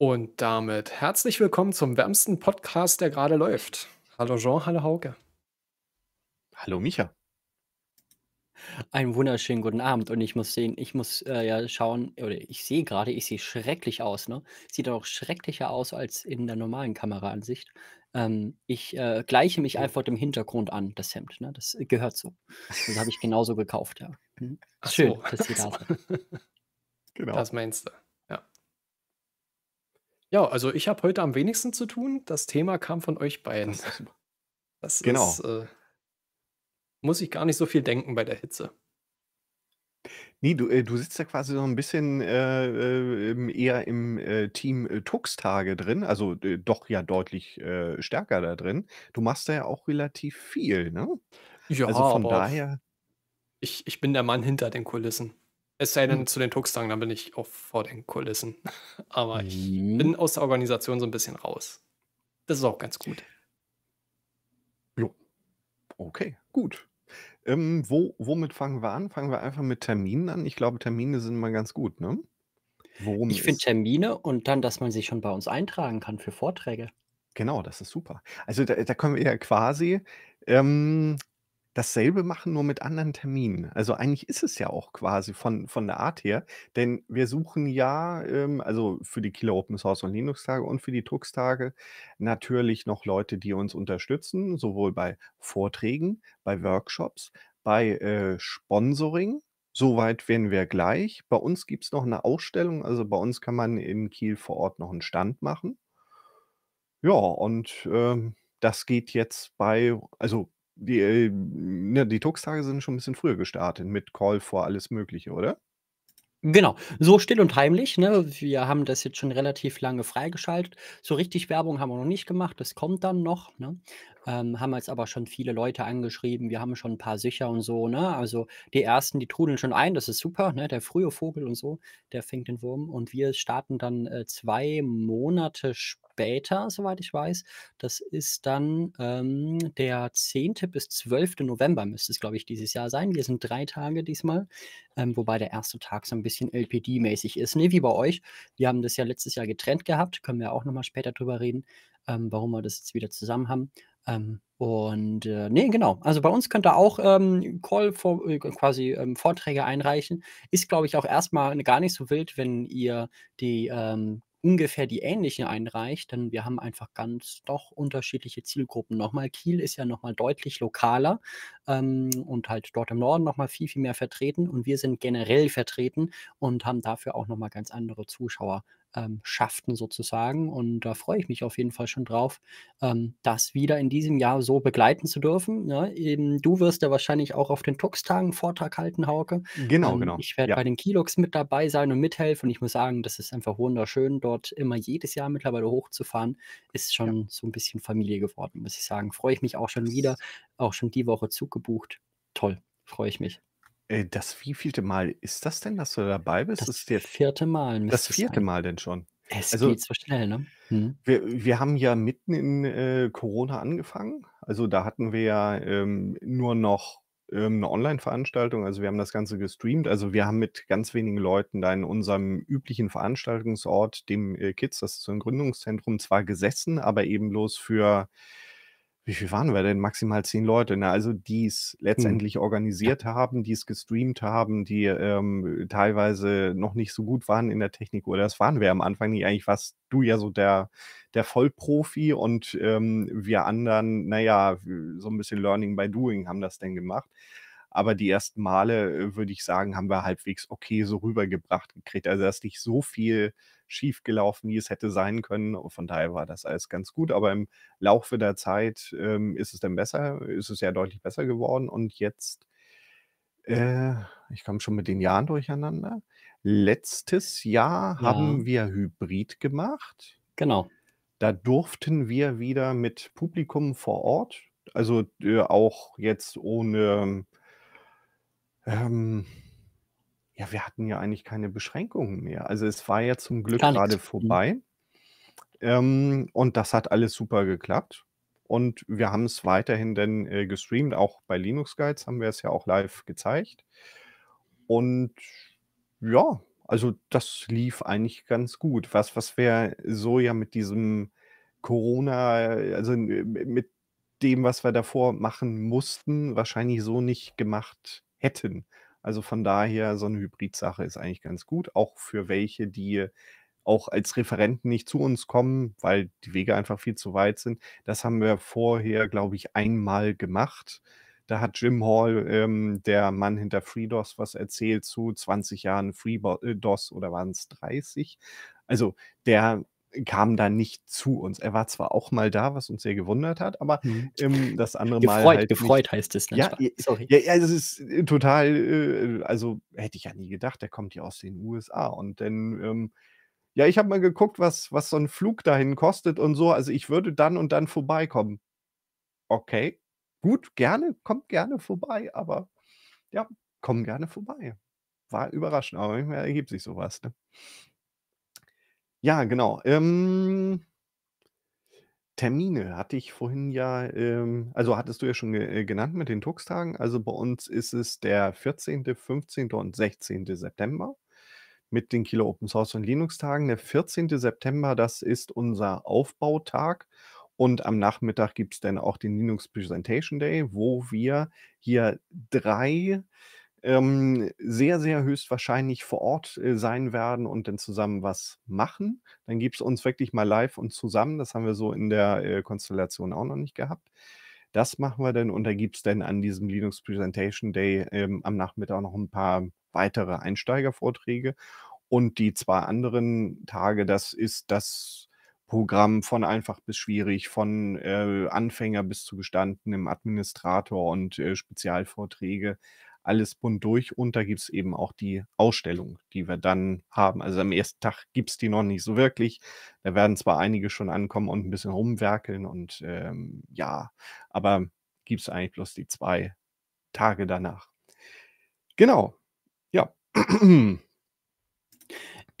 Und damit herzlich willkommen zum wärmsten Podcast, der gerade läuft. Hallo Jean, hallo Hauke. Hallo Micha. Einen wunderschönen guten Abend und ich muss sehen, ich muss äh, ja schauen, oder ich sehe gerade, ich sehe schrecklich aus, ne? Sieht auch schrecklicher aus als in der normalen Kameraansicht. Ähm, ich äh, gleiche mich ja. Oh. einfach dem Hintergrund an, das Hemd, ne? Das gehört so. Das habe ich genauso gekauft, ja. Hm? Schön, so. dass Sie da sind. Genau. Das meinst du. Ja, also ich habe heute am wenigsten zu tun. Das Thema kam von euch beiden. Das, das genau. Ist, äh, muss ich gar nicht so viel denken bei der Hitze. Nee, du, äh, du sitzt ja quasi so ein bisschen äh, äh eher im äh, Team äh, Tuxtage drin, also äh, doch ja deutlich stärker da drin. Du machst da ja auch relativ viel, ne? Ja, also von daher. Ich, ich bin der Mann hinter den Kulissen. Es sei denn, hm. zu den Tuxtang, dann bin ich auch vor den Kulissen. Aber ich mhm. bin aus der Organisation so ein bisschen raus. Das ist auch ganz gut. Jo. Okay, gut. Ähm, wo, womit fangen wir an? Fangen wir einfach mit Terminen an. Ich glaube, Termine sind mal ganz gut, ne? Worum ich finde Termine und dann, dass man sich schon bei uns eintragen kann für Vorträge. Genau, das ist super. Also da, da können wir ja quasi ähm, dasselbe machen, nur mit anderen Terminen. Also eigentlich ist es ja auch quasi von, von der Art her, denn wir suchen ja, ähm, also für die Kieler Open Source und Linux-Tage und für die Tux-Tage natürlich noch Leute, die uns unterstützen, sowohl bei Vorträgen, bei Workshops, bei äh, Sponsoring. Soweit werden wir gleich. Bei uns gibt es noch eine Ausstellung, also bei uns kann man in Kiel vor Ort noch einen Stand machen. Ja, und ähm, das geht jetzt bei, also die, äh, ne, die Tux-Tage sind schon ein bisschen früher gestartet mit Call for alles Mögliche, oder? Genau, so still und heimlich. Ne? Wir haben das jetzt schon relativ lange freigeschaltet. So richtig Werbung haben wir noch nicht gemacht, das kommt dann noch. Ne? ähm, haben jetzt aber schon viele Leute angeschrieben, wir haben schon ein paar sicher und so, ne? Also die ersten, die trudeln schon ein, das ist super, ne? Der frühe Vogel und so, der fängt den Wurm. Und wir starten dann äh, zwei Monate später, soweit ich weiß. Das ist dann ähm, der 10. bis 12. November müsste es, glaube ich, dieses Jahr sein. Wir sind drei Tage diesmal, ähm, wobei der erste Tag so ein bisschen LPD-mäßig ist, ne? Wie bei euch. Wir haben das ja letztes Jahr getrennt gehabt, können wir auch nochmal später drüber reden. Ähm, warum wir das jetzt wieder zusammen haben. Ähm, und äh, nee, genau. Also bei uns könnt ihr auch ähm, Call vor, äh, quasi ähm, Vorträge einreichen. Ist, glaube ich, auch erstmal gar nicht so wild, wenn ihr die ähm, ungefähr die ähnlichen einreicht, denn wir haben einfach ganz doch unterschiedliche Zielgruppen. Nochmal, Kiel ist ja nochmal deutlich lokaler ähm, und halt dort im Norden nochmal viel, viel mehr vertreten und wir sind generell vertreten und haben dafür auch nochmal ganz andere Zuschauer ähm, schafften sozusagen. Und da freue ich mich auf jeden Fall schon drauf, ähm, das wieder in diesem Jahr so begleiten zu dürfen. Ja, ne? eben, du wirst ja wahrscheinlich auch auf den Tux-Tagen Vortrag halten, Hauke. Genau, ähm, genau. Ich werde ja. bei den Kilux mit dabei sein und mithelfen. Und ich muss sagen, das ist einfach wunderschön, dort immer jedes Jahr mittlerweile hochzufahren. Ist schon ja. so ein bisschen Familie geworden, muss ich sagen. Freue ich mich auch schon wieder, auch schon die Woche zugebucht. Toll, freue ich mich. Äh, das wievielte Mal ist das denn, dass du dabei bist? Das, das ist jetzt vierte Mal. Das vierte sein. Mal denn schon. Es also, geht so schnell, ne? Hm. Wir, wir haben ja mitten in äh, Corona angefangen. Also da hatten wir ja ähm, nur noch ähm, eine Online-Veranstaltung. Also wir haben das Ganze gestreamt. Also wir haben mit ganz wenigen Leuten da in unserem üblichen Veranstaltungsort, dem äh, Kids, das ist so ein Gründungszentrum, zwar gesessen, aber eben bloß für wie viel waren wir denn? Maximal zehn Leute. Ne? Also die es mhm. letztendlich hm. organisiert haben, die es gestreamt haben, die ähm, teilweise noch nicht so gut waren in der Technik. Oder das waren wir am Anfang nicht. Eigentlich warst du ja so der, der Vollprofi und ähm, wir anderen, naja, so ein bisschen Learning by Doing haben das denn gemacht aber die ersten Male, äh, würde ich sagen, haben wir halbwegs okay so rübergebracht gekriegt. Also da ist nicht so viel schief gelaufen, wie es hätte sein können. Von daher war das alles ganz gut. Aber im Laufe der Zeit ähm, ist es dann besser, ist es ja deutlich besser geworden. Und jetzt, äh, ich komme schon mit den Jahren durcheinander. Letztes Jahr ja. haben wir Hybrid gemacht. Genau. Da durften wir wieder mit Publikum vor Ort, also äh, auch jetzt ohne ähm, ja, wir hatten ja eigentlich keine Beschränkungen mehr. Also es war ja zum Glück Gar gerade nichts. Mhm. vorbei. Ähm, und das hat alles super geklappt. Und wir haben es weiterhin dann äh, gestreamt. Auch bei Linux Guides haben wir es ja auch live gezeigt. Und ja, also das lief eigentlich ganz gut. Was, was wir so ja mit diesem Corona, also äh, mit dem, was wir davor machen mussten, wahrscheinlich so nicht gemacht haben hätten. Also von daher, so eine Hybrid-Sache ist eigentlich ganz gut, auch für welche, die auch als Referenten nicht zu uns kommen, weil die Wege einfach viel zu weit sind. Das haben wir vorher, glaube ich, einmal gemacht. Da hat Jim Hall, ähm, der Mann hinter FreeDOS, was erzählt zu 20 Jahren FreeDOS äh, oder waren es 30? Also der kam da nicht zu uns. Er war zwar auch mal da, was uns sehr gewundert hat, aber mhm. ähm, das andere gefreut, Mal. Halt gefreut nicht. heißt es. Ne? Ja, ja, Sorry. ja, ja, es ist äh, total, äh, also hätte ich ja nie gedacht, der kommt ja aus den USA. Und dann, ähm, ja, ich habe mal geguckt, was, was so ein Flug dahin kostet und so. Also ich würde dann und dann vorbeikommen. Okay, gut, gerne, kommt gerne vorbei, aber ja, komm gerne vorbei. War überraschend, aber manchmal ergibt sich sowas. Ne? Ja, genau. Ähm, Termine hatte ich vorhin ja, ähm, also hattest du ja schon ge äh, genannt mit den Tux-Tagen. Also bei uns ist es der 14., 15. und 16. September mit den Kilo Open Source und Linux-Tagen. Der 14. September, das ist unser Aufbautag. Und am Nachmittag gibt es dann auch den Linux Presentation Day, wo wir hier drei ähm, sehr, sehr höchstwahrscheinlich vor Ort äh, sein werden und dann zusammen was machen. Dann gibt es uns wirklich mal live und zusammen. Das haben wir so in der äh, Konstellation auch noch nicht gehabt. Das machen wir dann und da gibt es dann an diesem Linux Presentation Day ähm, am Nachmittag noch ein paar weitere Einsteigervorträge. Und die zwei anderen Tage, das ist das Programm von einfach bis schwierig, von äh, Anfänger bis zu gestandenem Administrator und äh, Spezialvorträge alles bunt durch. Und da gibt es eben auch die Ausstellung, die wir dann haben. Also am ersten Tag gibt es die noch nicht so wirklich. Da werden zwar einige schon ankommen und ein bisschen rumwerkeln und ähm, ja, aber gibt es eigentlich bloß die zwei Tage danach. Genau. Ja.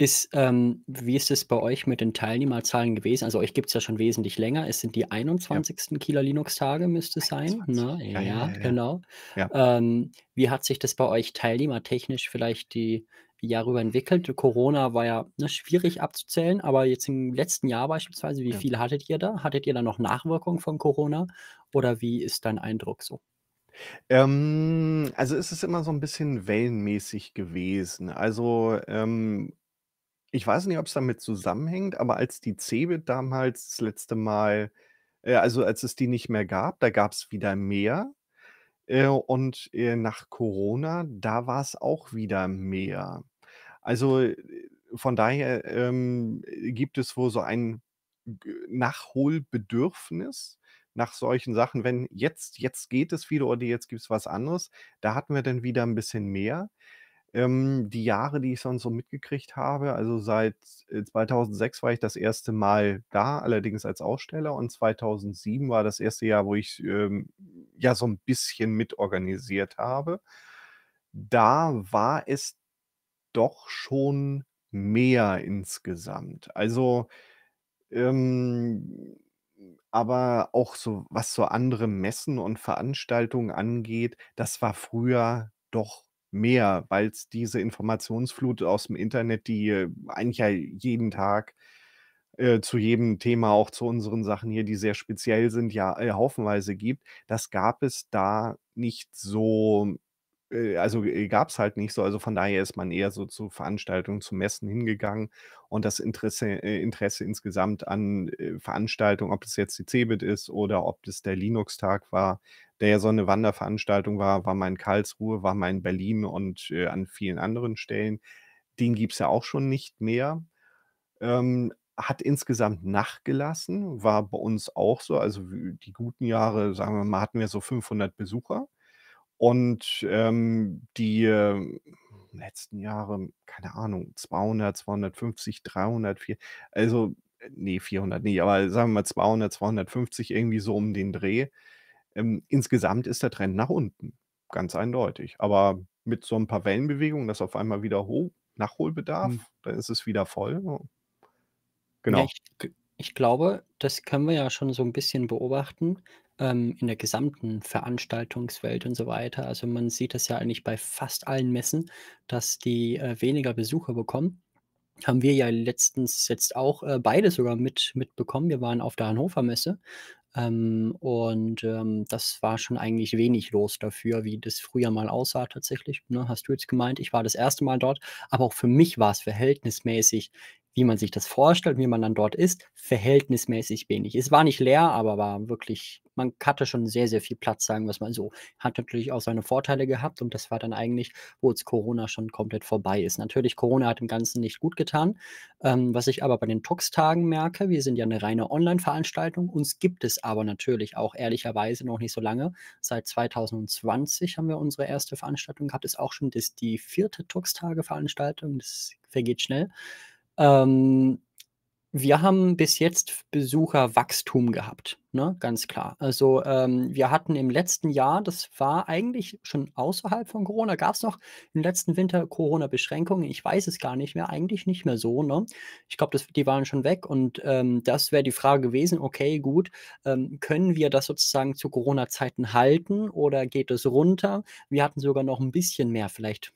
Ist, ähm, wie ist es bei euch mit den Teilnehmerzahlen gewesen? Also euch gibt es ja schon wesentlich länger. Es sind die 21. Ja. Kieler Linux-Tage, müsste es sein. Ne? Ja, ja, genau. Ähm, wie hat sich das bei euch teilnehmertechnisch vielleicht die Jahre entwickelt? Corona war ja ne, schwierig abzuzählen, aber jetzt im letzten Jahr beispielsweise, wie viel hattet ihr da? Hattet ihr da noch Nachwirkungen von Corona? Oder wie ist dein Eindruck so? Ähm, also es ist immer so ein bisschen wellenmäßig gewesen. Also ähm, ich weiß nicht, ob es damit zusammenhängt, aber als die CeBIT damals das letzte Mal, äh, also als es die nicht mehr gab, da gab es wieder mehr. Äh, und äh, nach Corona, da war es auch wieder mehr. Also äh, von daher ähm, gibt es wohl so ein Nachholbedürfnis nach solchen Sachen, wenn jetzt, jetzt geht es wieder oder jetzt gibt es was anderes, da hatten wir dann wieder ein bisschen mehr ähm, die Jahre, die ich sonst so mitgekriegt habe. Also seit 2006 äh, war ich das erste Mal da, allerdings als Aussteller. Und 2007 war das erste Jahr, wo ich ähm, ja so ein bisschen mitorganisiert habe. Da war es doch schon mehr insgesamt. Also, ähm, aber auch so, was so andere Messen und Veranstaltungen angeht, das war früher doch mehr, weil es diese Informationsflut aus dem Internet, die äh, eigentlich ja jeden Tag äh, zu jedem Thema, auch zu unseren Sachen hier, die sehr speziell sind, ja äh, haufenweise gibt, das gab es da nicht so, äh, also äh, gab es halt nicht so. Also von daher ist man eher so zu Veranstaltungen, zu Messen hingegangen und das Interesse, Interesse insgesamt an Veranstaltungen, ob das jetzt die CeBIT ist oder ob das der Linux-Tag war, der ja so eine Wanderveranstaltung war, war mal in Karlsruhe, war mal in Berlin und äh, an vielen anderen Stellen. Den gibt es ja auch schon nicht mehr. Ähm, hat insgesamt nachgelassen, war bei uns auch so. Also die guten Jahre, sagen wir mal, hatten wir so 500 Besucher. Und ähm, die äh, letzten Jahre, keine Ahnung, 200, 250, 300, 4, also äh, nee, 400 nicht, aber sagen wir mal 200, 250 irgendwie so um den Dreh. Ähm, insgesamt ist der Trend nach unten, ganz eindeutig. Aber mit so ein paar Wellenbewegungen, das auf einmal wieder hoch, Nachholbedarf, mhm. dann ist es wieder voll. Genau. Ja, ich, ich, glaube, das können wir ja schon so ein bisschen beobachten ähm, in der gesamten Veranstaltungswelt und so weiter. Also man sieht das ja eigentlich bei fast allen Messen, dass die äh, weniger Besucher bekommen haben wir ja letztens jetzt auch äh, beide sogar mit, mitbekommen. Wir waren auf der Hannover Messe ähm, und ähm, das war schon eigentlich wenig los dafür, wie das früher mal aussah tatsächlich. Ne? Hast du jetzt gemeint, ich war das erste Mal dort, aber auch für mich war es verhältnismäßig wie man sich das vorstellt, wie man dann dort ist, verhältnismäßig wenig. Es war nicht leer, aber war wirklich, man hatte schon sehr, sehr viel Platz, sagen wir es mal so. Hat natürlich auch seine Vorteile gehabt und das war dann eigentlich, wo jetzt Corona schon komplett vorbei ist. Natürlich, Corona hat dem Ganzen nicht gut getan. Ähm, was ich aber bei den Tox-Tagen merke, wir sind ja eine reine Online-Veranstaltung, uns gibt es aber natürlich auch ehrlicherweise noch nicht so lange. Seit 2020 haben wir unsere erste Veranstaltung gehabt, ist auch schon das, die vierte Tox-Tage-Veranstaltung, das vergeht schnell. Ähm, wir haben bis jetzt Besucherwachstum gehabt, ne? ganz klar. Also ähm, wir hatten im letzten Jahr, das war eigentlich schon außerhalb von Corona, gab es noch im letzten Winter Corona-Beschränkungen. Ich weiß es gar nicht mehr, eigentlich nicht mehr so. Ne? Ich glaube, die waren schon weg und ähm, das wäre die Frage gewesen, okay, gut, ähm, können wir das sozusagen zu Corona-Zeiten halten oder geht es runter? Wir hatten sogar noch ein bisschen mehr, vielleicht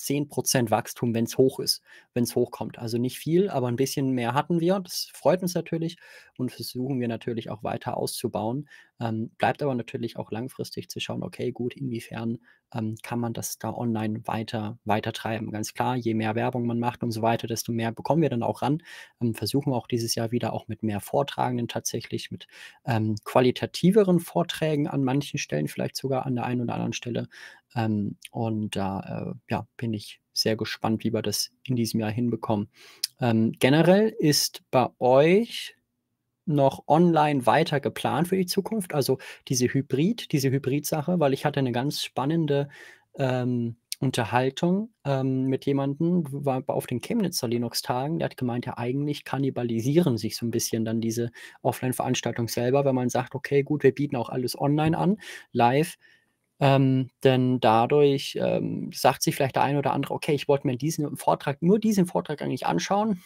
10% Wachstum, wenn es hoch ist, wenn es hochkommt. Also nicht viel, aber ein bisschen mehr hatten wir. Das freut uns natürlich und versuchen wir natürlich auch weiter auszubauen. Ähm, bleibt aber natürlich auch langfristig zu schauen, okay, gut, inwiefern ähm, kann man das da online weiter, weiter treiben. Ganz klar, je mehr Werbung man macht und so weiter, desto mehr bekommen wir dann auch ran. Ähm, versuchen wir auch dieses Jahr wieder auch mit mehr Vortragenden tatsächlich, mit ähm, qualitativeren Vorträgen an manchen Stellen, vielleicht sogar an der einen oder anderen Stelle, ähm, und da äh, ja, bin ich sehr gespannt, wie wir das in diesem Jahr hinbekommen. Ähm, generell ist bei euch noch online weiter geplant für die Zukunft, also diese Hybrid, diese Hybrid-Sache, weil ich hatte eine ganz spannende ähm, Unterhaltung ähm, mit jemandem, war auf den Chemnitzer Linux-Tagen, der hat gemeint, ja, eigentlich kannibalisieren sich so ein bisschen dann diese Offline-Veranstaltung selber, wenn man sagt, okay, gut, wir bieten auch alles online an, live ähm, denn dadurch ähm, sagt sich vielleicht der eine oder andere, okay, ich wollte mir diesen Vortrag, nur diesen Vortrag eigentlich anschauen.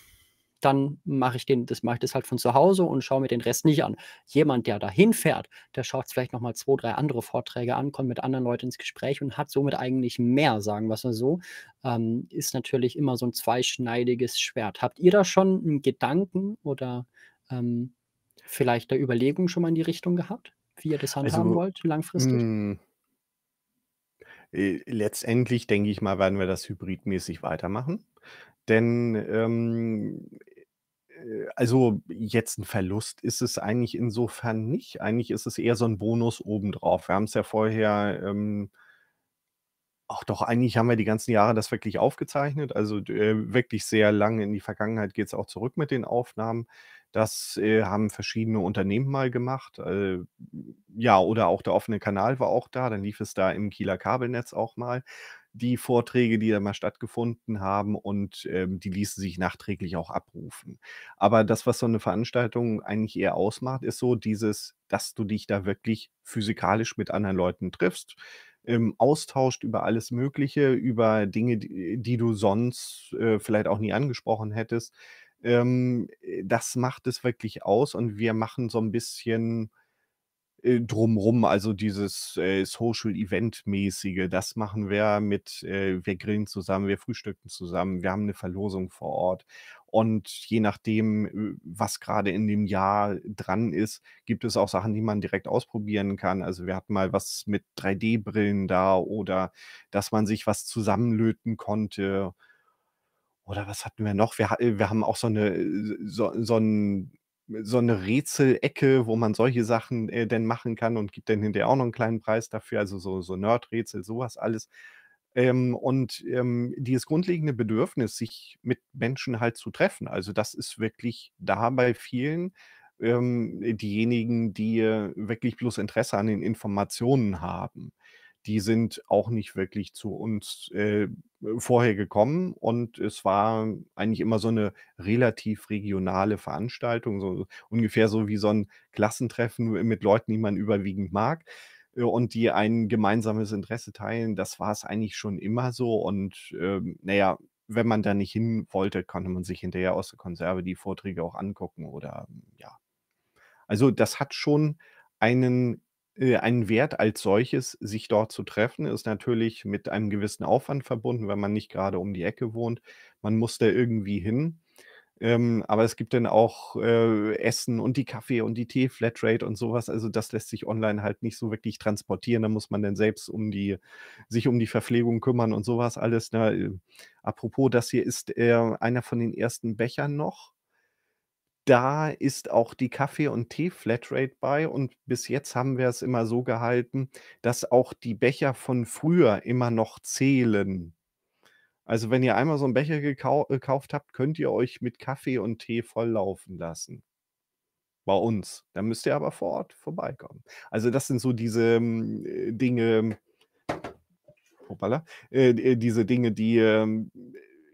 Dann mache ich den, das mache ich das halt von zu Hause und schaue mir den Rest nicht an. Jemand, der dahin fährt, der schaut vielleicht nochmal zwei, drei andere Vorträge an, kommt mit anderen Leuten ins Gespräch und hat somit eigentlich mehr, sagen wir es mal so. Ähm, ist natürlich immer so ein zweischneidiges Schwert. Habt ihr da schon einen Gedanken oder ähm, vielleicht eine Überlegung schon mal in die Richtung gehabt, wie ihr das also handhaben also, wollt, langfristig? Hm, äh, letztendlich denke ich mal, werden wir das hybridmäßig weitermachen. Denn ähm, äh, also jetzt ein Verlust ist es eigentlich insofern nicht. Eigentlich ist es eher so ein Bonus obendrauf. Wir haben es ja vorher, ähm, auch doch, eigentlich haben wir die ganzen Jahre das wirklich aufgezeichnet. Also äh, wirklich sehr lange in die Vergangenheit geht es auch zurück mit den Aufnahmen. Das äh, haben verschiedene Unternehmen mal gemacht. Äh, ja, oder auch der offene Kanal war auch da. Dann lief es da im Kieler Kabelnetz auch mal. Die Vorträge, die da mal stattgefunden haben und ähm, die ließen sich nachträglich auch abrufen. Aber das, was so eine Veranstaltung eigentlich eher ausmacht, ist so dieses, dass du dich da wirklich physikalisch mit anderen Leuten triffst ähm, austauscht über alles Mögliche, über Dinge, die, die du sonst äh, vielleicht auch nie angesprochen hättest. Ähm, äh, das macht es wirklich aus und wir machen so ein bisschen äh, drumrum, also dieses äh, Social-Event-mäßige, das machen wir mit, äh, wir grillen zusammen, wir frühstücken zusammen, wir haben eine Verlosung vor Ort und je nachdem, äh, was gerade in dem Jahr dran ist, gibt es auch Sachen, die man direkt ausprobieren kann. Also wir hatten mal was mit 3D-Brillen da oder dass man sich was zusammenlöten konnte oder was hatten wir noch? Wir, äh, wir haben auch so eine, äh, so, so ein so eine Rätselecke, wo man solche Sachen äh, denn machen kann und gibt dann hinterher auch noch einen kleinen Preis dafür, also so, so Nerd-Rätsel, sowas alles. Ähm, und ähm, dieses grundlegende Bedürfnis, sich mit Menschen halt zu treffen, also das ist wirklich da bei vielen. Ähm, diejenigen, die äh, wirklich bloß Interesse an den Informationen haben die sind auch nicht wirklich zu uns äh, vorher gekommen. Und es war eigentlich immer so eine relativ regionale Veranstaltung, so ungefähr so wie so ein Klassentreffen mit Leuten, die man überwiegend mag äh, und die ein gemeinsames Interesse teilen. Das war es eigentlich schon immer so. Und äh, naja, wenn man da nicht hin wollte, konnte man sich hinterher aus der Konserve die Vorträge auch angucken oder ja. Also das hat schon einen äh, einen Wert als solches, sich dort zu treffen, ist natürlich mit einem gewissen Aufwand verbunden, wenn man nicht gerade um die Ecke wohnt. Man muss da irgendwie hin. Ähm, aber es gibt dann auch äh, Essen und die Kaffee und die Tee-Flatrate und sowas. Also das lässt sich online halt nicht so wirklich transportieren. Da muss man dann selbst um die, sich um die Verpflegung kümmern und sowas alles. Ne? Äh, apropos, das hier ist äh, einer von den ersten Bechern noch da ist auch die Kaffee- und Tee-Flatrate bei. Und bis jetzt haben wir es immer so gehalten, dass auch die Becher von früher immer noch zählen. Also wenn ihr einmal so einen Becher gekau äh, gekauft habt, könnt ihr euch mit Kaffee und Tee volllaufen lassen. Bei uns. Da müsst ihr aber vor Ort vorbeikommen. Also das sind so diese hm, äh, Dinge, hoppala, äh, äh diese Dinge, die... Äh,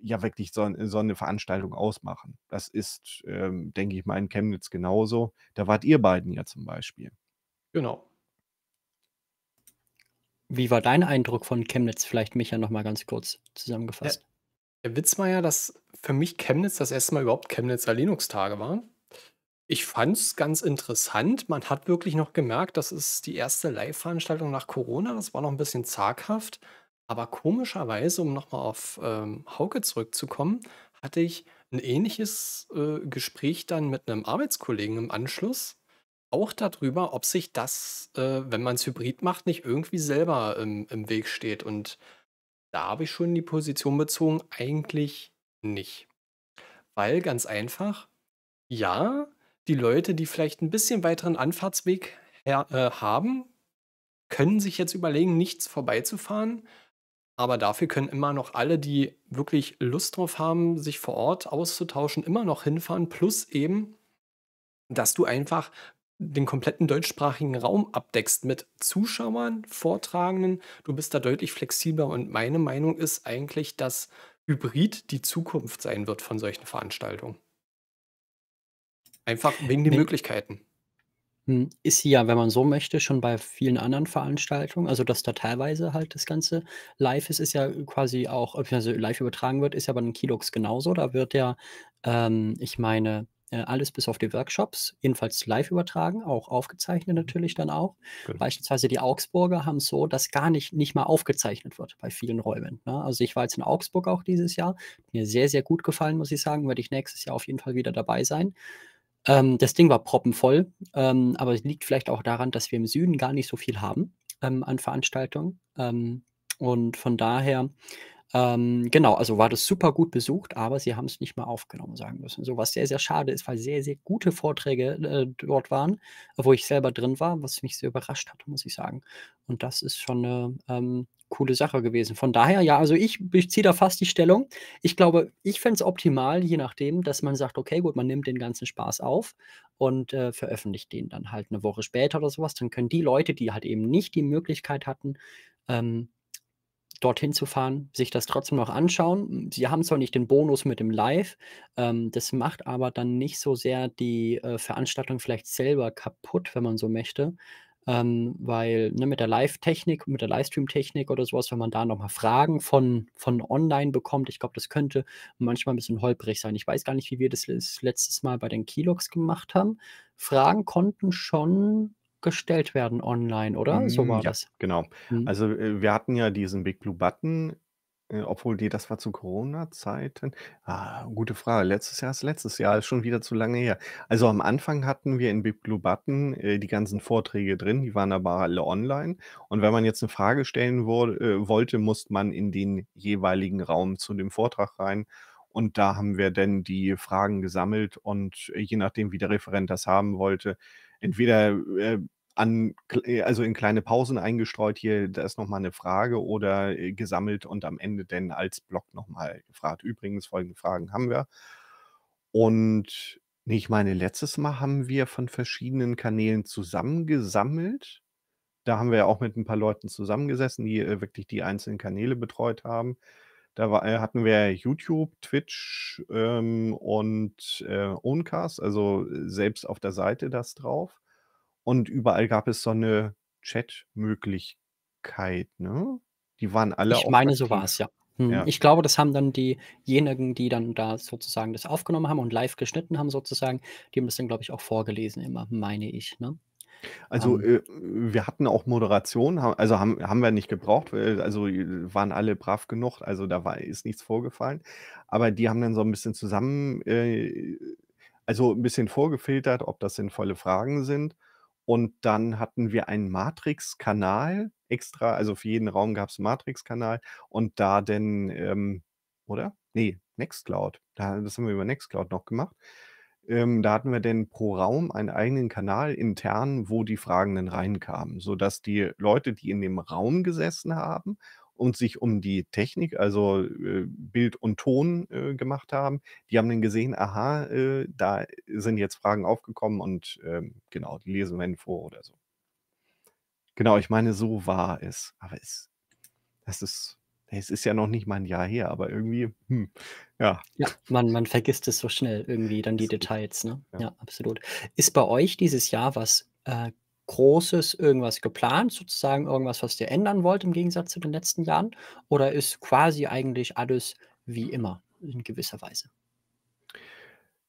ja wirklich so, so, eine Veranstaltung ausmachen. Das ist, ähm, denke ich mal, in Chemnitz genauso. Da wart ihr beiden ja zum Beispiel. Genau. Wie war dein Eindruck von Chemnitz? Vielleicht Micha nochmal ganz kurz zusammengefasst. Der, der Witz war ja, dass für mich Chemnitz das erste Mal überhaupt Chemnitzer Linux-Tage war. Ich fand es ganz interessant. Man hat wirklich noch gemerkt, das ist die erste Live-Veranstaltung nach Corona. Das war noch ein bisschen zaghaft. Aber komischerweise, um nochmal auf ähm, Hauke zurückzukommen, hatte ich ein ähnliches äh, Gespräch dann mit einem Arbeitskollegen im Anschluss, auch darüber, ob sich das, äh, wenn man es hybrid macht, nicht irgendwie selber im, im Weg steht. Und da habe ich schon die Position bezogen, eigentlich nicht. Weil ganz einfach, ja, die Leute, die vielleicht ein bisschen weiteren Anfahrtsweg her, äh, haben, können sich jetzt überlegen, nichts vorbeizufahren. Aber dafür können immer noch alle, die wirklich Lust drauf haben, sich vor Ort auszutauschen, immer noch hinfahren. Plus eben, dass du einfach den kompletten deutschsprachigen Raum abdeckst mit Zuschauern, Vortragenden. Du bist da deutlich flexibler und meine Meinung ist eigentlich, dass Hybrid die Zukunft sein wird von solchen Veranstaltungen. Einfach wegen den nee. Möglichkeiten. Hm, ist sie ja, wenn man so möchte, schon bei vielen anderen Veranstaltungen, also dass da teilweise halt das Ganze live ist, ist ja quasi auch, also live übertragen wird, ist ja bei den Kilux genauso. Da wird ja, ähm, ich meine, äh, alles bis auf die Workshops, jedenfalls live übertragen, auch aufgezeichnet mhm. natürlich dann auch. Genau. Beispielsweise die Augsburger haben so, dass gar nicht, nicht mal aufgezeichnet wird bei vielen Räumen. Ne? Also ich war jetzt in Augsburg auch dieses Jahr, mir sehr, sehr gut gefallen, muss ich sagen, werde ich nächstes Jahr auf jeden Fall wieder dabei sein. Ähm, das Ding war proppenvoll, ähm, aber es liegt vielleicht auch daran, dass wir im Süden gar nicht so viel haben ähm, an Veranstaltungen. Ähm, und von daher, ähm, genau, also war das super gut besucht, aber sie haben es nicht mal aufgenommen, sagen müssen. So was sehr, sehr schade ist, weil sehr, sehr gute Vorträge äh, dort waren, wo ich selber drin war, was mich sehr überrascht hat, muss ich sagen. Und das ist schon eine ähm, coole Sache gewesen. Von daher, ja, also ich beziehe da fast die Stellung. Ich glaube, ich fände es optimal, je nachdem, dass man sagt, okay, gut, man nimmt den ganzen Spaß auf und äh, veröffentlicht den dann halt eine Woche später oder sowas. Dann können die Leute, die halt eben nicht die Möglichkeit hatten, ähm, dorthin zu fahren, sich das trotzdem noch anschauen. Sie haben zwar nicht den Bonus mit dem Live, ähm, das macht aber dann nicht so sehr die äh, Veranstaltung vielleicht selber kaputt, wenn man so möchte, ähm, weil ne, mit der Live-Technik, mit der Livestream-Technik oder sowas, wenn man da nochmal Fragen von, von online bekommt, ich glaube, das könnte manchmal ein bisschen holprig sein. Ich weiß gar nicht, wie wir das letztes Mal bei den Kilox gemacht haben. Fragen konnten schon gestellt werden online, oder? So mm, war ja, das. Genau. Mhm. Also äh, wir hatten ja diesen Big Blue Button äh, obwohl, die ne, das war zu Corona-Zeiten. Ah, gute Frage. Letztes Jahr ist letztes Jahr, ist schon wieder zu lange her. Also am Anfang hatten wir in BibGlobatten äh, die ganzen Vorträge drin, die waren aber alle online. Und wenn man jetzt eine Frage stellen wo, äh, wollte, musste man in den jeweiligen Raum zu dem Vortrag rein. Und da haben wir dann die Fragen gesammelt und äh, je nachdem, wie der Referent das haben wollte, entweder äh, an, äh, also in kleine Pausen eingestreut, hier, da ist nochmal eine Frage oder äh, gesammelt und am Ende dann als Blog nochmal gefragt. Übrigens, folgende Fragen haben wir. Und ich meine, letztes Mal haben wir von verschiedenen Kanälen zusammengesammelt. Da haben wir ja auch mit ein paar Leuten zusammengesessen, die äh, wirklich die einzelnen Kanäle betreut haben. Da war, hatten wir YouTube, Twitch ähm, und äh, Oncast, also selbst auf der Seite das drauf. Und überall gab es so eine Chat-Möglichkeit, ne? Die waren alle. Ich meine, so war es, ja. Hm. ja. Ich glaube, das haben dann diejenigen, die dann da sozusagen das aufgenommen haben und live geschnitten haben, sozusagen, die haben das dann, glaube ich, auch vorgelesen immer, meine ich, ne? Also ähm, äh, wir hatten auch Moderation, also haben, haben wir nicht gebraucht, also äh, waren alle brav genug, also da war, ist nichts vorgefallen. Aber die haben dann so ein bisschen zusammen, äh, also ein bisschen vorgefiltert, ob das sinnvolle Fragen sind und dann hatten wir einen Matrix-Kanal extra, also für jeden Raum gab es einen Matrix-Kanal und da denn, ähm, oder? Nee, Nextcloud. das haben wir über Nextcloud noch gemacht. Ähm, da hatten wir denn pro Raum einen eigenen Kanal intern, wo die Fragen dann reinkamen, sodass die Leute, die in dem Raum gesessen haben und sich um die Technik, also äh, Bild und Ton äh, gemacht haben. Die haben dann gesehen, aha, äh, da sind jetzt Fragen aufgekommen und ähm, genau, die lesen wir vor oder so. Genau, ich meine, so war es. Aber es, das ist, es ist ja noch nicht mal ein Jahr her, aber irgendwie, hm, ja. Ja, man, man vergisst es so schnell irgendwie, dann die Details, ne? Ja. ja absolut. Ist bei euch dieses Jahr was äh, Großes irgendwas geplant, sozusagen irgendwas, was ihr ändern wollt im Gegensatz zu den letzten Jahren? Oder ist quasi eigentlich alles wie immer in gewisser Weise?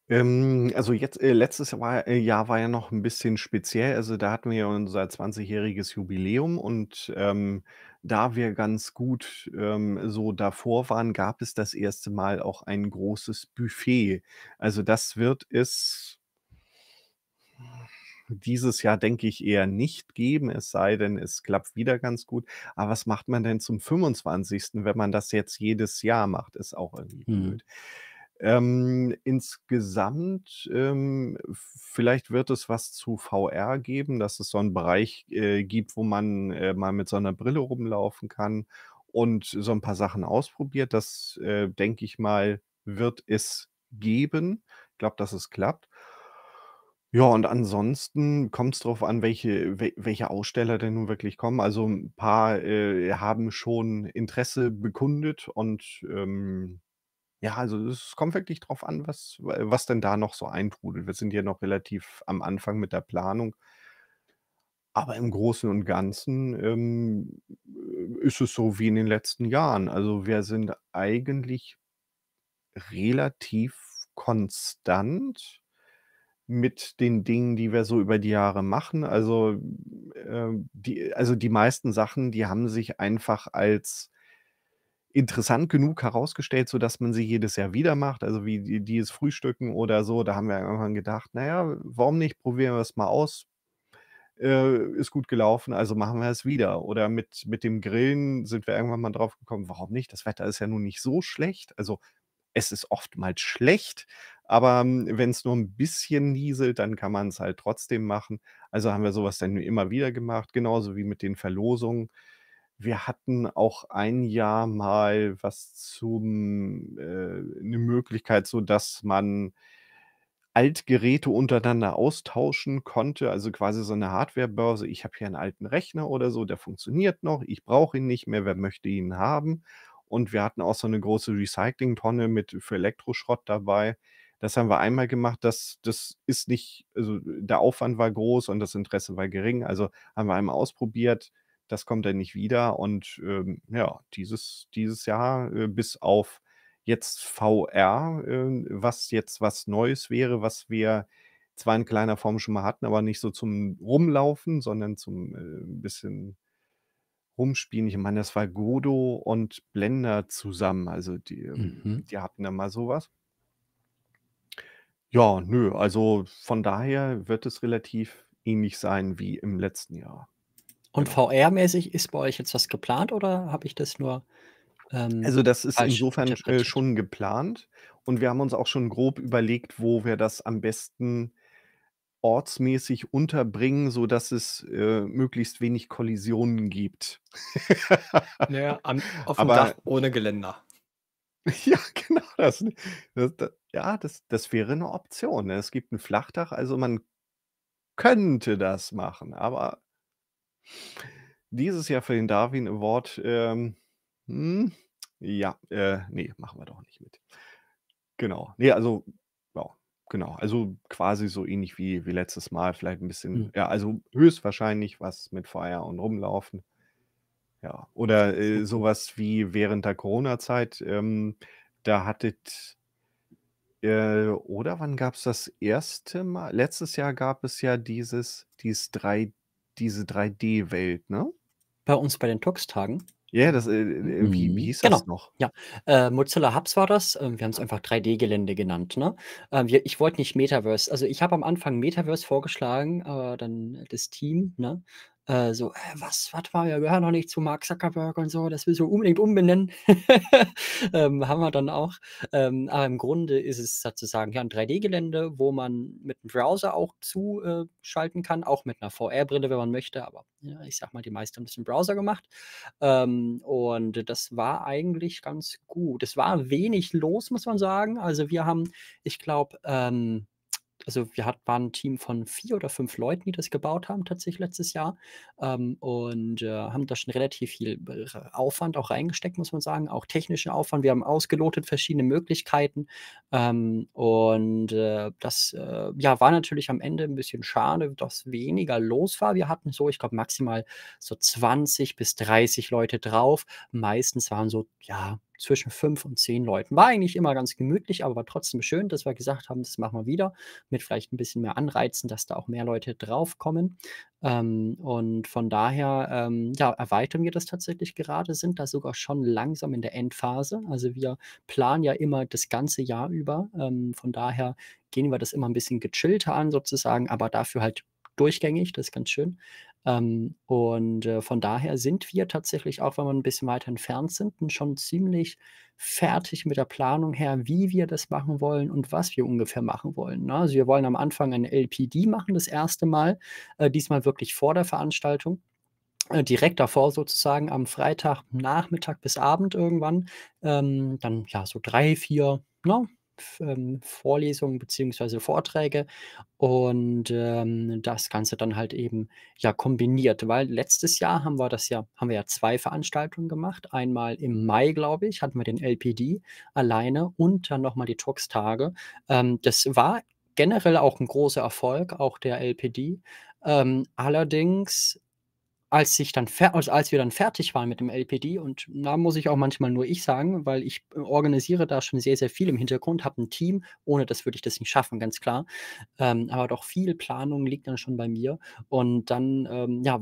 Ähm, also jetzt, äh, letztes Jahr, äh, Jahr war ja noch ein bisschen speziell. Also da hatten wir ja unser 20-jähriges Jubiläum und ähm, da wir ganz gut ähm, so davor waren, gab es das erste Mal auch ein großes Buffet. Also das wird es dieses Jahr denke ich eher nicht geben, es sei denn, es klappt wieder ganz gut. Aber was macht man denn zum 25., wenn man das jetzt jedes Jahr macht, ist auch irgendwie mhm. blöd. Ähm, insgesamt, ähm, vielleicht wird es was zu VR geben, dass es so einen Bereich äh, gibt, wo man äh, mal mit so einer Brille rumlaufen kann und so ein paar Sachen ausprobiert. Das, äh, denke ich mal, wird es geben. Ich glaube, dass es klappt. Ja, und ansonsten kommt es drauf an, welche welche Aussteller denn nun wirklich kommen. Also, ein paar, äh, haben schon Interesse bekundet und, ähm, ja, also, es kommt wirklich drauf an, was was denn da noch so eintrudelt. Wir sind ja noch relativ am Anfang mit der Planung. Aber im Großen und Ganzen, ähm, äh, ist es so wie in den letzten Jahren. Also, wir sind eigentlich relativ konstant mit den Dingen, die wir so über die Jahre machen. Also, äh, die, also die meisten Sachen, die haben sich einfach als interessant genug herausgestellt, sodass man sie jedes Jahr wieder macht. Also wie die, dieses Frühstücken oder so, da haben wir irgendwann gedacht, naja, warum nicht, probieren wir es mal aus. Äh, ist gut gelaufen, also machen wir es wieder. Oder mit, mit dem Grillen sind wir irgendwann mal drauf gekommen, warum nicht? Das Wetter ist ja nun nicht so schlecht. Also es ist oftmals schlecht, aber ähm, wenn es nur ein bisschen nieselt, dann kann man es halt trotzdem machen. Also haben wir sowas dann immer wieder gemacht, genauso wie mit den Verlosungen. Wir hatten auch ein Jahr mal was zum, äh, eine Möglichkeit, so dass man Altgeräte untereinander austauschen konnte, also quasi so eine Hardwarebörse. Ich habe hier einen alten Rechner oder so, der funktioniert noch, ich brauche ihn nicht mehr, wer möchte ihn haben? Und wir hatten auch so eine große Recyclingtonne mit für Elektroschrott dabei. Das haben wir einmal gemacht. Das, das ist nicht, also der Aufwand war groß und das Interesse war gering. Also haben wir einmal ausprobiert. Das kommt dann nicht wieder. Und ähm, ja, dieses, dieses Jahr äh, bis auf jetzt VR, äh, was jetzt was Neues wäre, was wir zwar in kleiner Form schon mal hatten, aber nicht so zum Rumlaufen, sondern zum äh, bisschen rumspielen. Ich meine, das war Godo und Blender zusammen. Also die, ähm, mhm. die hatten da mal sowas. Ja, nö, also von daher wird es relativ ähnlich sein wie im letzten Jahr. Und Genau. VR-mäßig ist bei euch jetzt was geplant oder habe ich das nur ähm, Also das ist insofern äh, schon geplant und wir haben uns auch schon grob überlegt, wo wir das am besten ortsmäßig unterbringen, sodass es äh, möglichst wenig Kollisionen gibt. Naja, am, auf dem Dach ohne Geländer. ja, genau das. Ne? das, das ja, das das wäre eine Option, ne? Es gibt ein Flachdach, also man könnte das machen, aber dieses Jahr für den Darwin Award, ähm, hm, ja, äh, ne, machen wir doch nicht mit. Genau. nee, also ja, genau. Also quasi so ähnlich wie wie letztes Mal, vielleicht ein bisschen Mhm. ja, also höchstwahrscheinlich was mit Feier und Rumlaufen. Ja, oder, äh, so wie während der Corona-Zeit, ähm, da hattet äh, oder wann gab es das erste Mal? Letztes Jahr gab es ja dieses, dieses 3, diese 3D-Welt, ne? Bei uns bei den Tux-Tagen. Ja, yeah, das, äh, äh, wie, wie mhm, hieß genau. das noch? Ja, äh, Mozilla Hubs war das. Ähm, wir haben es einfach 3D-Gelände genannt. Ne? Ähm, wir, ich wollte nicht Metaverse. Also ich habe am Anfang Metaverse vorgeschlagen, aber äh, dann das Team, ne? äh, so, äh, was, was war, wir gehören noch nicht zu Mark Zuckerberg und so, das willst du unbedingt umbenennen. ähm, haben wir dann auch. Ähm, aber im Grunde ist es sozusagen ja, ein 3D-Gelände, wo man mit einem Browser auch zuschalten äh, kann, auch mit einer VR-Brille, wenn man möchte, aber ja, ich sag mal, die meisten haben das im Browser gemacht. Ähm, und das war eigentlich ganz gut. Es war wenig los, muss man sagen. Also wir haben, ich glaube, ähm, also wir hat, waren ein Team von vier oder fünf Leuten, die das gebaut haben, tatsächlich letztes Jahr. Ähm, und äh, haben da schon relativ viel Aufwand auch reingesteckt, muss man sagen, auch technischen Aufwand. Wir haben ausgelotet verschiedene Möglichkeiten. Ähm, und äh, das äh, ja, war natürlich am Ende ein bisschen schade, dass weniger los war. Wir hatten so, ich glaube, maximal so 20 bis 30 Leute drauf. Meistens waren so, ja, zwischen fünf und zehn Leuten. War eigentlich immer ganz gemütlich, aber war trotzdem schön, dass wir gesagt haben, das machen wir wieder, mit vielleicht ein bisschen mehr Anreizen, dass da auch mehr Leute draufkommen. Ähm, und von daher ähm, ja, erweitern wir das tatsächlich gerade, sind da sogar schon langsam in der Endphase. Also wir planen ja immer das ganze Jahr über. Ähm, von daher gehen wir das immer ein bisschen gechillter an sozusagen, aber dafür halt durchgängig, das ist ganz schön. Ähm, und äh, von daher sind wir tatsächlich, auch wenn wir ein bisschen weiter entfernt sind, schon ziemlich fertig mit der Planung her, wie wir das machen wollen und was wir ungefähr machen wollen. Ne? Also wir wollen am Anfang ein LPD machen, das erste Mal, äh, diesmal wirklich vor der Veranstaltung äh, direkt davor sozusagen am Freitag Nachmittag bis Abend irgendwann, ähm, dann ja so drei, vier, ne, ähm, Vorlesungen bzw. Vorträge und ähm, das Ganze dann halt eben ja kombiniert, weil letztes Jahr haben wir das ja, haben wir ja zwei Veranstaltungen gemacht. Einmal im Mai, glaube ich, hatten wir den LPD alleine und dann nochmal die Talkstage. Ähm, das war generell auch ein großer Erfolg, auch der LPD. Ähm, allerdings als, ich dann also als wir dann fertig waren mit dem LPD, und da muss ich auch manchmal nur ich sagen, weil ich äh, organisiere da schon sehr, sehr viel im Hintergrund, habe ein Team, ohne das würde ich das nicht schaffen, ganz klar. Ähm, aber doch viel Planung liegt dann schon bei mir. Und dann ähm, ja,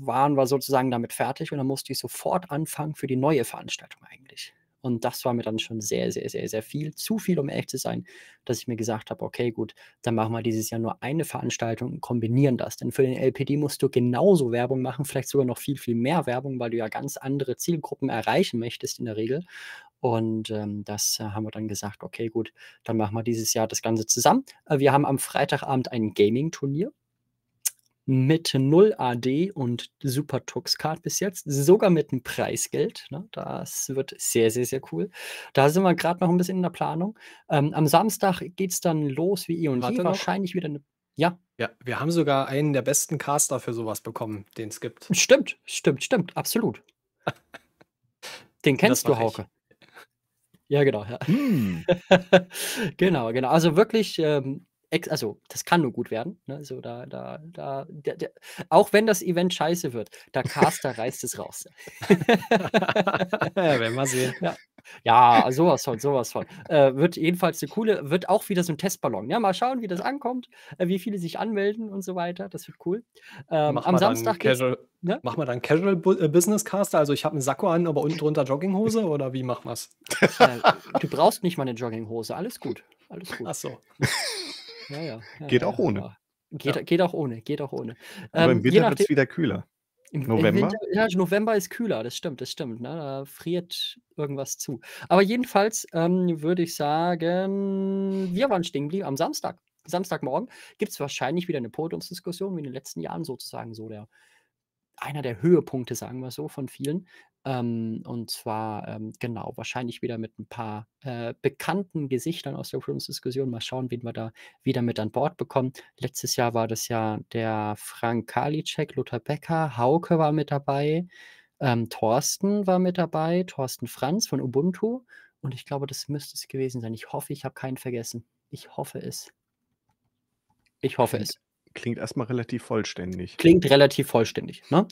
waren wir sozusagen damit fertig und dann musste ich sofort anfangen für die neue Veranstaltung eigentlich. Und das war mir dann schon sehr, sehr, sehr, sehr viel. Zu viel, um ehrlich zu sein, dass ich mir gesagt habe, okay, gut, dann machen wir dieses Jahr nur eine Veranstaltung und kombinieren das. Denn für den LPD musst du genauso Werbung machen, vielleicht sogar noch viel, viel mehr Werbung, weil du ja ganz andere Zielgruppen erreichen möchtest in der Regel. Und ähm, das äh, haben wir dann gesagt, okay, gut, dann machen wir dieses Jahr das Ganze zusammen. Äh, wir haben am Freitagabend ein Gaming-Turnier mit 0 AD und Super Tux Card bis jetzt, sogar mit einem Preisgeld. Ne? Das wird sehr, sehr, sehr cool. Da sind wir gerade noch ein bisschen in der Planung. Ähm, am Samstag geht es dann los wie eh und je. Wahrscheinlich noch? wieder eine. Ja. Ja, wir haben sogar einen der besten Caster für sowas bekommen, den es gibt. Stimmt, stimmt, stimmt, absolut. den kennst du, Hauke. Ich. Ja, genau. Ja. Hm. genau, genau. Also wirklich ähm, also das kann nur gut werden. Ne? So da, da, da, der, der, auch wenn das Event scheiße wird, der Caster reißt es raus. ja, werden wir sehen. Ja. ja. sowas von, sowas von. Äh, wird jedenfalls eine coole, wird auch wieder so ein Testballon. Ja, mal schauen, wie das ankommt, äh, wie viele sich anmelden und so weiter. Das wird cool. Ähm, am Samstag. Casual, ne? Mach mal dann Casual äh, Business Caster. Also ich habe einen Sakko an, aber unten drunter Jogginghose oder wie machen wir's? Äh, du brauchst nicht mal eine Jogginghose. Alles gut. Alles gut. Ach so. Ja, geht ja, auch ohne. Geht, geht, auch ohne, geht auch ohne. Aber ähm, im Winter wird es wieder kühler. Im, November? Winter, ja, November ist kühler, das stimmt, das stimmt. Ne? Da friert irgendwas zu. Aber jedenfalls ähm, würde ich sagen, wir waren stehen geblieben am Samstag. Samstagmorgen gibt es wahrscheinlich wieder eine Podiumsdiskussion, wie in den letzten Jahren sozusagen so der einer der Höhepunkte, sagen wir so, von vielen. Ähm, und zwar, ähm, genau, wahrscheinlich wieder mit ein paar äh, bekannten Gesichtern aus der Podiumsdiskussion. Mal schauen, wen wir da wieder mit an Bord bekommen. Letztes Jahr war das ja der Frank Karliczek, Lothar Becker, Hauke war mit dabei, ähm, Thorsten war mit dabei, Thorsten Franz von Ubuntu. Und ich glaube, das müsste es gewesen sein. Ich hoffe, ich habe keinen vergessen. Ich hoffe es. Ich hoffe es. Klingt erstmal relativ vollständig. Klingt relativ vollständig. Ne?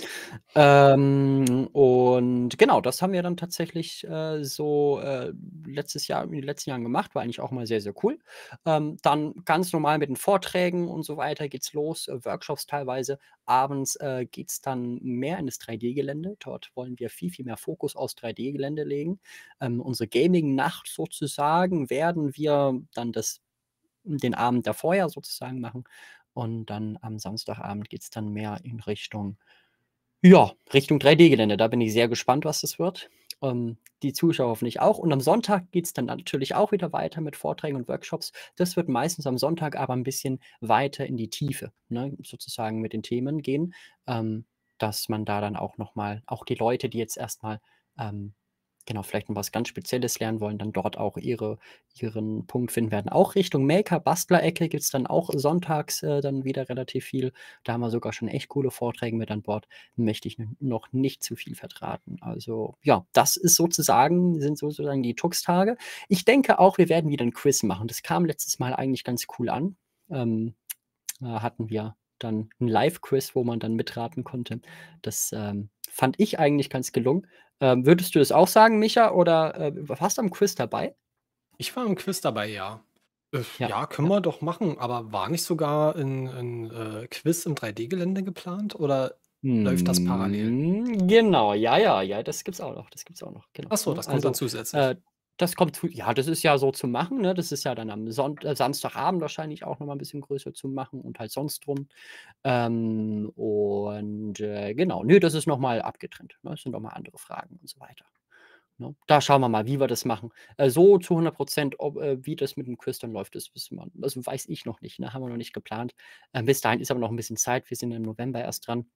Ähm, und genau, das haben wir dann tatsächlich äh, so äh, letztes Jahr, in den letzten Jahren gemacht, war eigentlich auch mal sehr, sehr cool. Ähm, dann ganz normal mit den Vorträgen und so weiter geht es los, äh, Workshops teilweise. Abends äh, geht es dann mehr in das 3D-Gelände. Dort wollen wir viel, viel mehr Fokus aus 3D-Gelände legen. Ähm, unsere Gaming-Nacht sozusagen werden wir dann das den Abend davor ja sozusagen machen und dann am Samstagabend geht es dann mehr in Richtung, ja, Richtung 3D-Gelände. Da bin ich sehr gespannt, was das wird. Ähm, die Zuschauer hoffentlich auch. Und am Sonntag geht es dann natürlich auch wieder weiter mit Vorträgen und Workshops. Das wird meistens am Sonntag aber ein bisschen weiter in die Tiefe, ne? sozusagen mit den Themen gehen, ähm, dass man da dann auch nochmal, auch die Leute, die jetzt erstmal ähm, genau, vielleicht noch was ganz Spezielles lernen wollen, dann dort auch ihre, ihren Punkt finden werden. Auch Richtung Maker, Bastler-Ecke gibt es dann auch sonntags äh, dann wieder relativ viel. Da haben wir sogar schon echt coole Vorträge mit an Bord. Möchte ich noch nicht zu viel vertraten. Also ja, das ist sozusagen, sind sozusagen die Tux-Tage. Ich denke auch, wir werden wieder ein Quiz machen. Das kam letztes Mal eigentlich ganz cool an. Ähm, äh, hatten wir dann ein Live-Quiz, wo man dann mitraten konnte. Das ähm, fand ich eigentlich ganz gelungen. Ähm, würdest du es auch sagen, Micha, oder äh, warst du am Quiz dabei? Ich war am Quiz dabei, ja. Äh, ja, ja, können ja. wir doch machen, aber war nicht sogar ein, ein äh, Quiz im 3D-Gelände geplant oder hm, läuft das parallel? Hm, genau, ja, ja, ja, das gibt's auch noch. Das gibt's auch noch. Genau. Achso, ne? das kommt also, dann zusätzlich. Äh, das kommt, ja, das ist ja so zu machen, ne? Das ist ja dann am Son äh, Samstagabend wahrscheinlich auch nochmal ein bisschen größer zu machen und halt sonst drum. Ähm, und äh, genau, nö, das ist nochmal abgetrennt. Ne? Das sind nochmal andere Fragen und so weiter. Ne? Da schauen wir mal, wie wir das machen. Äh, so zu 100 Prozent, äh, wie das mit dem Quiz dann läuft, das wissen wir, das also weiß ich noch nicht, ne? haben wir noch nicht geplant. Ähm, bis dahin ist aber noch ein bisschen Zeit, wir sind im November erst dran.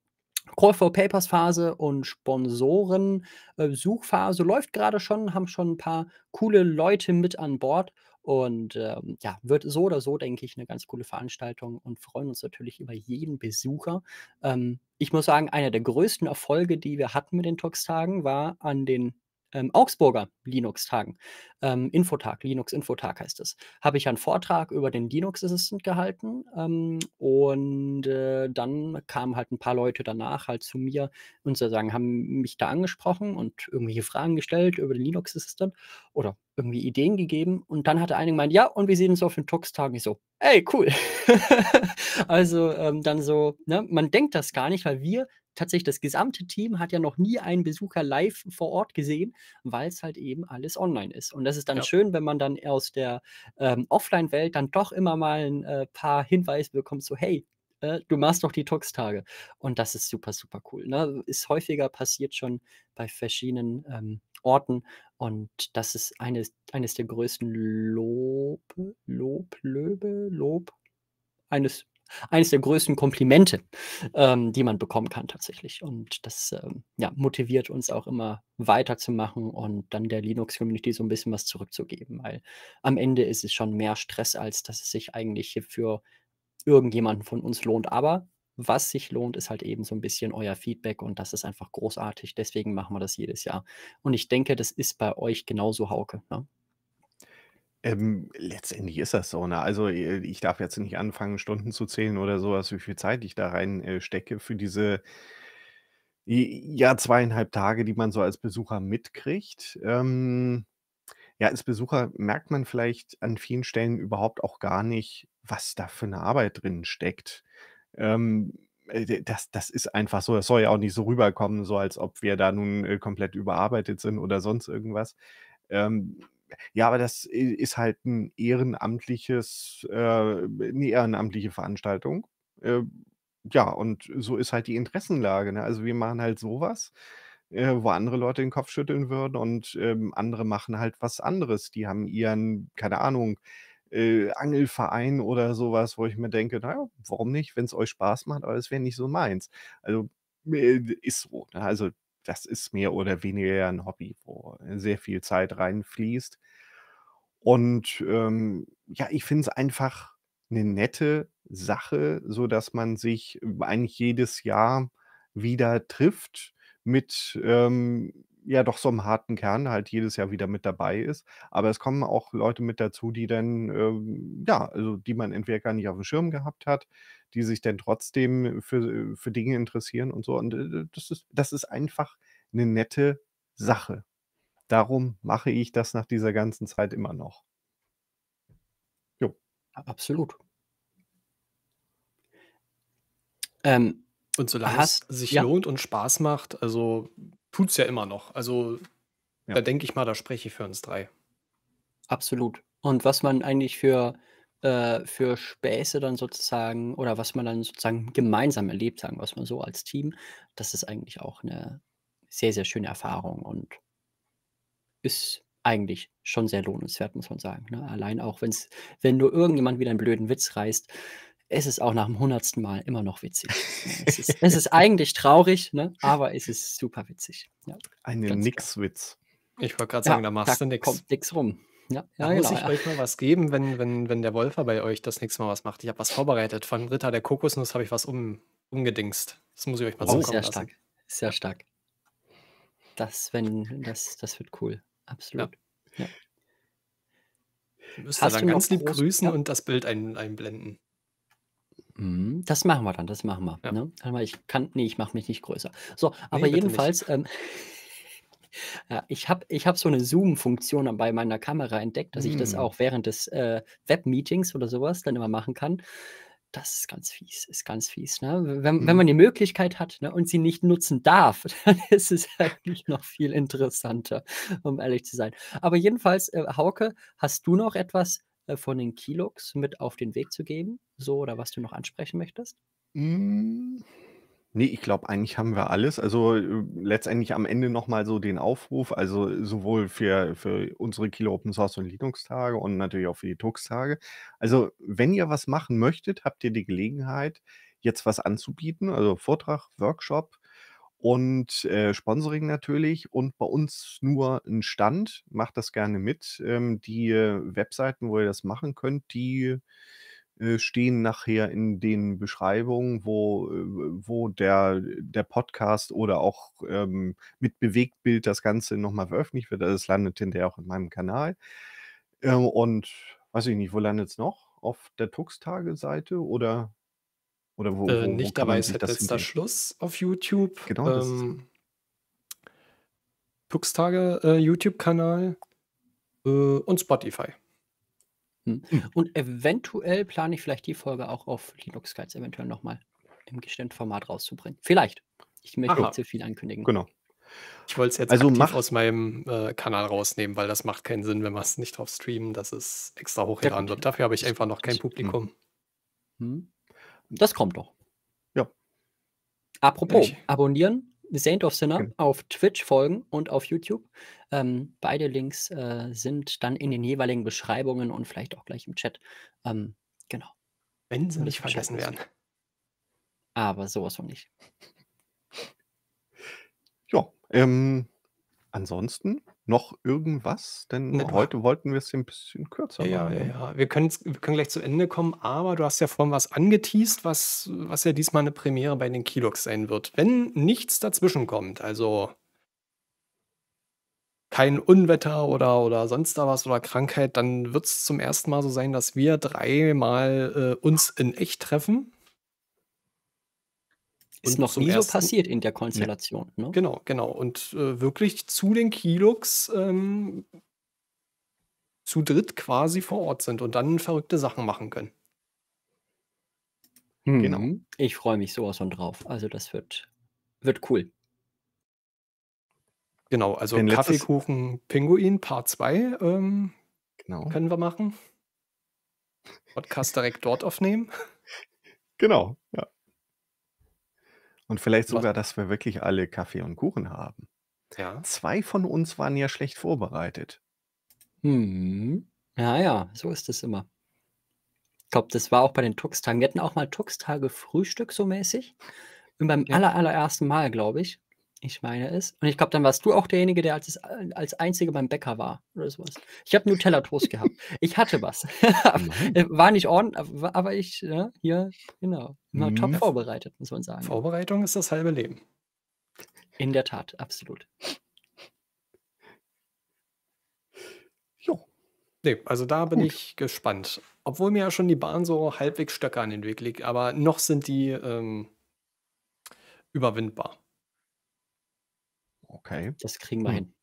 Call for Papers Phase und Sponsoren Suchphase läuft gerade schon, haben schon ein paar coole Leute mit an Bord und ähm, ja, wird so oder so, denke ich, eine ganz coole Veranstaltung und freuen uns natürlich über jeden Besucher. Ähm, ich muss sagen, einer der größten Erfolge, die wir hatten mit den Talkstagen, war an den ähm, Augsburger Linux-Tagen, ähm, Infotag, Linux-Infotag heißt es, habe ich einen Vortrag über den Linux Assistant gehalten ähm, und äh, dann kamen halt ein paar Leute danach halt zu mir und sozusagen haben mich da angesprochen und irgendwelche Fragen gestellt über den Linux Assistant oder irgendwie Ideen gegeben und dann hatte einer gemeint, ja, und wir sehen uns auf den Tux-Tagen. Ich so, ey, cool. also ähm, dann so, ne, man denkt das gar nicht, weil wir tatsächlich das gesamte Team hat ja noch nie einen Besucher live vor Ort gesehen, weil es halt eben alles online ist. Und das ist dann ja. schön, wenn man dann aus der ähm, Offline-Welt dann doch immer mal ein äh, paar Hinweise bekommt, so hey, äh, Du machst doch die Talkstage. Und das ist super, super cool. Ne? Ist häufiger passiert schon bei verschiedenen ähm, Orten. Und das ist eines, eines der größten Lob, Lob, Löbe, Lob, eines eines der größten Komplimente, ähm, die man bekommen kann tatsächlich. Und das ähm, ja, motiviert uns auch immer weiterzumachen und dann der Linux-Community so ein bisschen was zurückzugeben, weil am Ende ist es schon mehr Stress, als dass es sich eigentlich für irgendjemanden von uns lohnt. Aber was sich lohnt, ist halt eben so ein bisschen euer Feedback und das ist einfach großartig. Deswegen machen wir das jedes Jahr. Und ich denke, das ist bei euch genauso, Hauke. Ne? Ähm, letztendlich ist das so, ne? Also, äh, ich darf jetzt nicht anfangen, Stunden zu zählen oder sowas, wie viel Zeit ich da rein, äh, stecke für diese j ja, 2,5 Tage, die man so als Besucher mitkriegt. Ähm, ja, als Besucher merkt man vielleicht an vielen Stellen überhaupt auch gar nicht, was da für eine Arbeit drin steckt. Ähm, äh, das das ist einfach so. Das soll ja auch nicht so rüberkommen, so als ob wir da nun, äh, komplett überarbeitet sind oder sonst irgendwas. Ähm ja, aber das ist halt ein ehrenamtliches, äh, eine ehrenamtliche Veranstaltung. Äh, ja, und so ist halt die Interessenlage. Ne? Also wir machen halt sowas, äh, wo andere Leute den Kopf schütteln würden und ähm, andere machen halt was anderes. Die haben ihren, keine Ahnung, äh, Angelverein oder sowas, wo ich mir denke, naja, warum nicht, wenn es euch Spaß macht, aber es wäre nicht so meins. Also äh, ist so. Ne? Also das ist mehr oder weniger ein Hobby, wo sehr viel Zeit reinfließt. Und ähm, ja, ich finde es einfach eine nette Sache, so dass man sich eigentlich jedes Jahr wieder trifft mit ähm, ja doch so im harten Kern halt jedes Jahr wieder mit dabei ist. Aber es kommen auch Leute mit dazu, die dann, ähm, ja, also die man entweder gar nicht auf dem Schirm gehabt hat, die sich dann trotzdem für, äh, für Dinge interessieren und so. Und äh, das ist, das ist einfach eine nette Sache. Darum mache ich das nach dieser ganzen Zeit immer noch. Jo. Absolut. Ähm, und solange hast, es sich ja. lohnt und Spaß macht, also tut es ja immer noch. Also ja. da denke ich mal, da spreche ich für uns drei. Absolut. Und was man eigentlich für, äh, für Späße dann sozusagen oder was man dann sozusagen gemeinsam erlebt, sagen wir mal so als Team, das ist eigentlich auch eine sehr, sehr schöne Erfahrung und ist eigentlich schon sehr lohnenswert, muss man sagen. Ne? Allein auch, wenn's, wenn nur irgendjemand wieder einen blöden Witz reißt, es ist auch nach dem hundertsten Mal immer noch witzig. es, ist, es ist, eigentlich traurig, ne? aber es ist super witzig. Ja, Eine Nix-Witz. Ich wollte gerade sagen, ja, da machst da du nichts. kommt nichts rum. Ja, ja da genau, muss ich ja. euch mal was geben, wenn, wenn, wenn der Wolfer bei euch das nächste Mal was macht. Ich habe was vorbereitet. Von Ritter der Kokosnuss habe ich was um, umgedingst. Das muss ich euch mal oh, sehr lassen. Stark. Sehr stark. Das, wenn, das, das wird cool. Absolut. Ja. Ja. Ihr müsst Hast dann ganz lieb grüßen und das Bild ein, einblenden. Mhm, das machen wir dann, das machen wir. Ja. Ne? Warte mal, Ich kann, nee, ich mache mich nicht größer. So, aber nee, jedenfalls, ähm, ja, ich habe ich hab so eine Zoom-Funktion bei meiner Kamera entdeckt, dass mhm. ich das mhm. auch während des äh, Web-Meetings oder sowas dann immer machen kann. Das ist ganz fies, ist ganz fies. Ne? Wenn, mhm. wenn man mhm. die Möglichkeit hat ne, und sie nicht nutzen darf, dann ist es eigentlich noch viel interessanter, um ehrlich zu sein. Aber jedenfalls, äh, Hauke, hast du noch etwas äh, von den Kilux mit auf den Weg zu geben? So oder was du noch ansprechen möchtest? Mm. Nee, ich glaube, eigentlich haben wir alles. Also äh, letztendlich am Ende nochmal so den Aufruf, also äh, sowohl für, für unsere Kilo Open Source und Linux-Tage und natürlich auch für die Tux-Tage. Also wenn ihr was machen möchtet, habt ihr die Gelegenheit, jetzt was anzubieten, also Vortrag, Workshop, und äh, Sponsoring natürlich und bei uns nur ein Stand. Macht das gerne mit. Ähm, die äh, Webseiten, wo ihr das machen könnt, die äh, stehen nachher in den Beschreibungen, wo, äh, wo der, der Podcast oder auch ähm, mit Bewegtbild das Ganze nochmal veröffentlicht wird. Also es landet hinterher auch in meinem Kanal. Ähm, und weiß ich nicht, wo landet es noch? Auf der Tux-Tage-Seite oder oder wo, äh, wo, wo nicht dabei ist halt letzter Schluss auf YouTube. Genau. Das ähm, Puxtage äh, YouTube-Kanal äh, und Spotify. Hm. Hm. Und eventuell plane ich vielleicht die Folge auch auf Linux Guides eventuell nochmal im gestimmten Format rauszubringen. Vielleicht. Ich möchte nicht zu viel ankündigen. Genau. Ich wollte es jetzt also mach, aus meinem äh, Kanal rausnehmen, weil das macht keinen Sinn, wenn wir es nicht drauf streamen, dass es extra hochgeladen wird. Dafür habe ich einfach noch kein hm. Publikum. Hm. Das kommt doch. Ja. Apropos, ich. abonnieren, Saint of Sinner okay. Genau. auf Twitch folgen und auf YouTube. Ähm, beide Links äh, sind dann in den jeweiligen Beschreibungen und vielleicht auch gleich im Chat. Ähm, genau. Wenn sie nicht vergessen werden. Aber sowas von nicht. Ja, ähm, ansonsten noch irgendwas? Denn Na, heute wollten wir es ein bisschen kürzer ja, machen. Ja, ne? ja, wir können, wir können gleich zu Ende kommen, aber du hast ja vorhin was angeteased, was, was ja diesmal eine Premiere bei den Kilox sein wird. Wenn nichts dazwischen kommt, also kein Unwetter oder, oder sonst da was oder Krankheit, dann wird es zum ersten Mal so sein, dass wir dreimal äh, uns in echt treffen. Ist noch nie so passiert in der Konstellation. Ne? Genau, genau. Und äh, wirklich zu den Kilux ähm, zu dritt quasi vor Ort sind und dann verrückte Sachen machen können. Genau. Hm. Genau. Ich freue mich sowas von drauf. Also das wird, wird cool. Genau, also Wenn Kaffeekuchen Pinguin Part 2 ähm, genau. können wir machen. Podcast direkt dort aufnehmen. Genau, ja. Und vielleicht sogar, dass wir wirklich alle Kaffee und Kuchen haben. Ja. Zwei von uns waren ja schlecht vorbereitet. Hm. Ja, ja, so ist es immer. Ich glaube, das war auch bei den Tux-Tagen. Wir hatten auch mal Tux-Tage Frühstück so mäßig. Und beim ja. aller, allerersten Mal, glaube ich, ich meine es. Und ich glaube, dann warst du auch derjenige, der als, als Einzige beim Bäcker war oder sowas. Ich habe Nutella-Toast gehabt. Ich hatte was. Äh, war nicht ordentlich, aber ich, ja, ne, hier, genau. War top hm. vorbereitet, muss man sagen. Vorbereitung ist das halbe Leben. In der Tat, absolut. Jo. Nee, also da bin Gut. ich gespannt. Obwohl mir ja schon die Bahn so halbwegs Stöcke an den Weg legt, aber noch sind die ähm, überwindbar. Okay. Das kriegen wir hm. hin.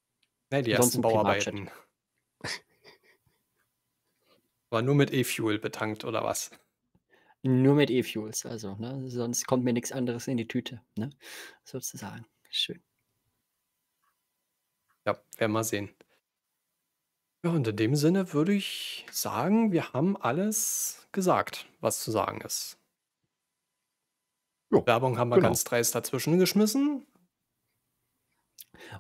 Nein, die ersten Bauarbeiten. War nur mit E-Fuel betankt oder was? Nur mit E-Fuels, also, ne? Sonst kommt mir nichts anderes in die Tüte, ne? Sozusagen. Schön. Ja, werden wir sehen. Ja, und in dem Sinne würde ich sagen, wir haben alles gesagt, was zu sagen ist. Jo, Werbung haben wir genau. ganz dreist dazwischen geschmissen.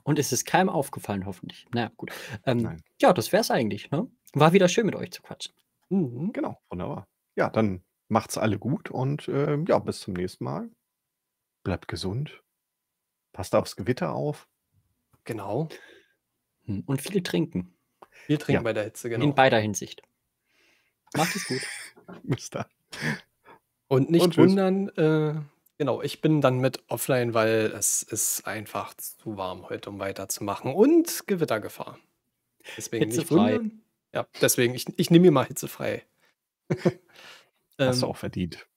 Und es ist keinem aufgefallen, hoffentlich. Naja, gut. Ähm, ja, das wär's eigentlich. Ne? War wieder schön, mit euch zu quatschen. Mhm. Genau, wunderbar. Ja, dann macht's alle gut und äh, ja, bis zum nächsten Mal. Bleibt gesund. Passt aufs Gewitter auf. Genau. Hm, und viel trinken. Viel trinken ja. bei der Hitze, genau. In beider Hinsicht. Macht es gut. bis dann. Und nicht Und wundern, äh, Genau, ich bin dann mit offline, weil es ist einfach zu warm heute, um weiterzumachen. Und Gewittergefahr. Deswegen hitzefrei. nicht wundern. Ja, deswegen, ich, ich nehme mir mal hitzefrei. Hast du ähm, auch verdient.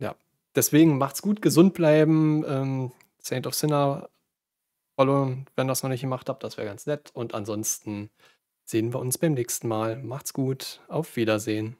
Ja, deswegen macht's gut, gesund bleiben. Ähm, Saint of Sinner followen, wenn ihr das noch nicht gemacht habt, das wäre ganz nett. Und ansonsten sehen wir uns beim nächsten Mal. Macht's gut, auf Wiedersehen.